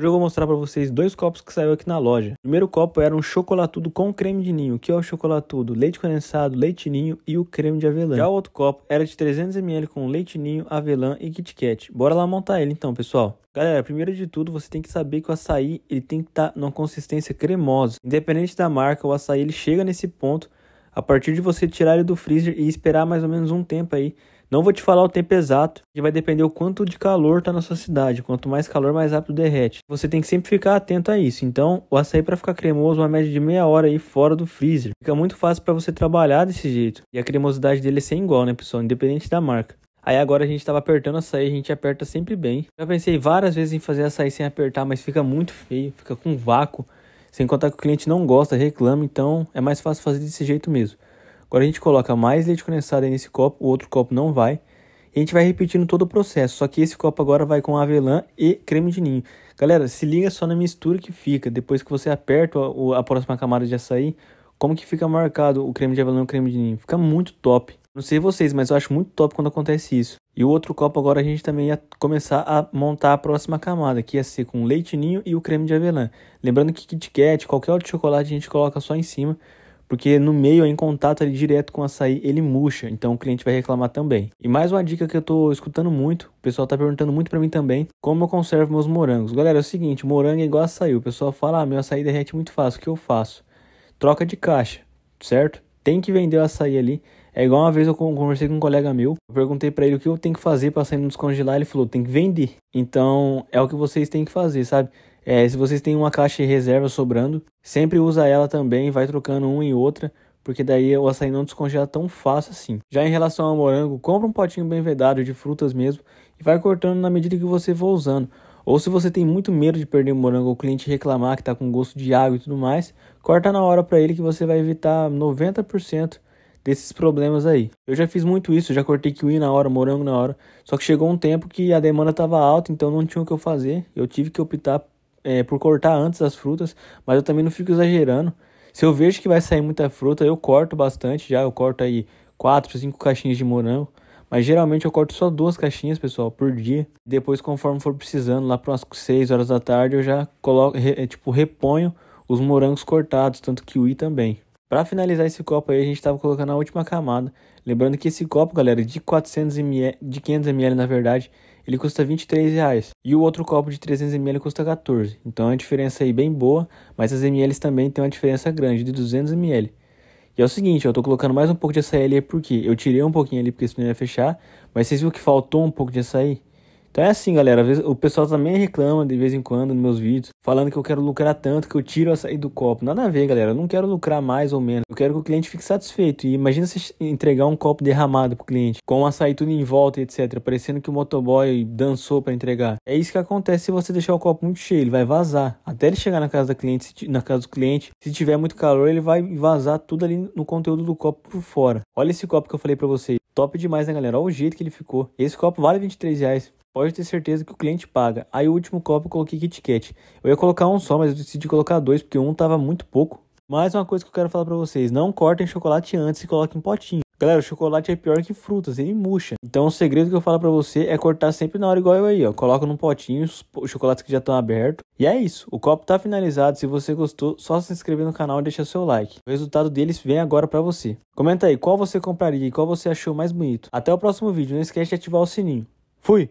Hoje eu vou mostrar para vocês dois copos que saiu aqui na loja. O primeiro copo era um chocolatudo com creme de ninho, que é o chocolatudo, leite condensado, leite ninho e o creme de avelã. Já o outro copo era de 300ml com leite ninho, avelã e Kit Kat. Bora lá montar ele então, pessoal. Galera, primeiro de tudo, você tem que saber que o açaí ele tem que estar tá numa consistência cremosa. Independente da marca, o açaí ele chega nesse ponto a partir de você tirar ele do freezer e esperar mais ou menos um tempo aí não vou te falar o tempo exato, que vai depender o quanto de calor está na sua cidade. Quanto mais calor, mais rápido derrete. Você tem que sempre ficar atento a isso. Então, o açaí para ficar cremoso, uma média de meia hora aí fora do freezer. Fica muito fácil para você trabalhar desse jeito. E a cremosidade dele é sem igual, né, pessoal? Independente da marca. Aí agora a gente estava apertando açaí, a gente aperta sempre bem. Já pensei várias vezes em fazer açaí sem apertar, mas fica muito feio, fica com vácuo. Sem contar que o cliente não gosta, reclama, então é mais fácil fazer desse jeito mesmo. Agora a gente coloca mais leite condensado nesse copo, o outro copo não vai. E a gente vai repetindo todo o processo, só que esse copo agora vai com avelã e creme de ninho. Galera, se liga só na mistura que fica, depois que você aperta a, a próxima camada de açaí, como que fica marcado o creme de avelã e o creme de ninho. Fica muito top. Não sei vocês, mas eu acho muito top quando acontece isso. E o outro copo agora a gente também ia começar a montar a próxima camada, que ia ser com leite ninho e o creme de avelã. Lembrando que Kit Kat, qualquer outro chocolate a gente coloca só em cima, porque no meio, em contato ali direto com o açaí, ele murcha, então o cliente vai reclamar também. E mais uma dica que eu tô escutando muito, o pessoal tá perguntando muito para mim também, como eu conservo meus morangos. Galera, é o seguinte, morango é igual açaí, o pessoal fala, ah, meu açaí derrete muito fácil, o que eu faço? Troca de caixa, certo? Tem que vender o açaí ali, é igual uma vez eu conversei com um colega meu, eu perguntei para ele o que eu tenho que fazer para sair no descongelar, ele falou, tem que vender. Então, é o que vocês têm que fazer, sabe? É, se vocês têm uma caixa de reserva sobrando, sempre usa ela também, vai trocando uma e outra, porque daí o açaí não descongela tão fácil assim. Já em relação ao morango, compra um potinho bem vedado de frutas mesmo e vai cortando na medida que você for usando. Ou se você tem muito medo de perder o morango ou o cliente reclamar que está com gosto de água e tudo mais, corta na hora para ele que você vai evitar 90% desses problemas aí. Eu já fiz muito isso, já cortei kiwi na hora, morango na hora, só que chegou um tempo que a demanda estava alta, então não tinha o que eu fazer, eu tive que optar é, por cortar antes as frutas, mas eu também não fico exagerando. Se eu vejo que vai sair muita fruta, eu corto bastante já, eu corto aí 4, 5 caixinhas de morango. Mas geralmente eu corto só duas caixinhas, pessoal, por dia. Depois, conforme for precisando, lá para umas 6 horas da tarde, eu já coloco, re, é, tipo, reponho os morangos cortados, tanto kiwi também. Para finalizar esse copo aí, a gente estava colocando a última camada. Lembrando que esse copo, galera, de 400 ml, de 500 ml na verdade, ele custa 23 reais e o outro copo de 300ml custa 14. Então é uma diferença aí bem boa, mas as ml também tem uma diferença grande de 200ml. E é o seguinte, eu tô colocando mais um pouco de açaí ali porque eu tirei um pouquinho ali porque senão ia fechar, mas vocês viram que faltou um pouco de açaí? Então é assim, galera. o pessoal também reclama de vez em quando nos meus vídeos, falando que eu quero lucrar tanto, que eu tiro a sair do copo. Nada a ver, galera. Eu não quero lucrar mais ou menos. Eu quero que o cliente fique satisfeito. E imagina você entregar um copo derramado pro cliente, com o açaí tudo em volta, etc. Parecendo que o motoboy dançou para entregar. É isso que acontece se você deixar o copo muito cheio. Ele vai vazar. Até ele chegar na casa, da cliente, na casa do cliente. Se tiver muito calor, ele vai vazar tudo ali no conteúdo do copo por fora. Olha esse copo que eu falei para vocês. Top demais, né, galera? Olha o jeito que ele ficou. Esse copo vale 23 reais. Pode ter certeza que o cliente paga. Aí o último copo eu coloquei Kit Kat. Eu ia colocar um só, mas eu decidi colocar dois, porque um tava muito pouco. Mais uma coisa que eu quero falar para vocês. Não cortem chocolate antes e coloquem em potinho. Galera, o chocolate é pior que frutas, ele murcha. Então o segredo que eu falo para você é cortar sempre na hora igual eu aí, ó. Coloca num potinho os chocolates que já estão abertos. E é isso, o copo tá finalizado. Se você gostou, só se inscrever no canal e deixar seu like. O resultado deles vem agora para você. Comenta aí qual você compraria e qual você achou mais bonito. Até o próximo vídeo, não esquece de ativar o sininho. Fui!